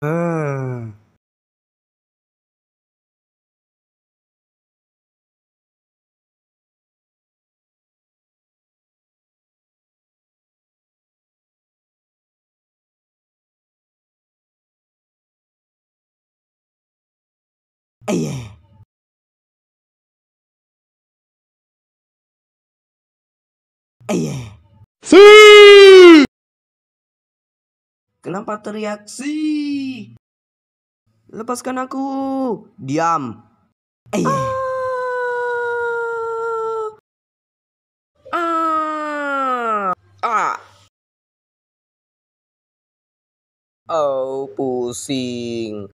Aye. Ah. Iya. Aye. Iya. Si. Kenapa teriak sih? Lepaskan aku. Diam. Eh. Ah. ah. ah. Oh, pusing.